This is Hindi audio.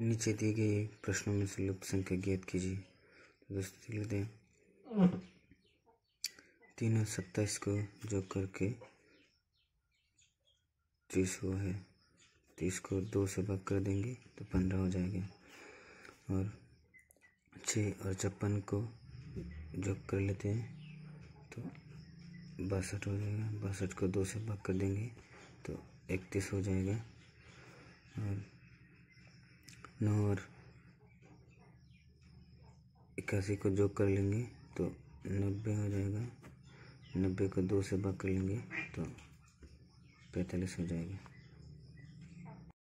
नीचे दिए गए प्रश्नों में से लुप्त संख्या ज्ञात कीजिए दोस्तों लेते हैं तीन और सत्ताईस को जो करके तीस वो है तीस को दो से भाग कर देंगे तो पंद्रह हो जाएगा और छः और छप्पन को जो कर लेते हैं तो बासठ हो जाएगा बासठ को दो से भाग कर देंगे तो इकतीस हो जाएगा और इक्यासी को जो कर लेंगे तो नब्बे हो जाएगा नब्बे को दो से भाग कर लेंगे तो पैंतालीस हो जाएगा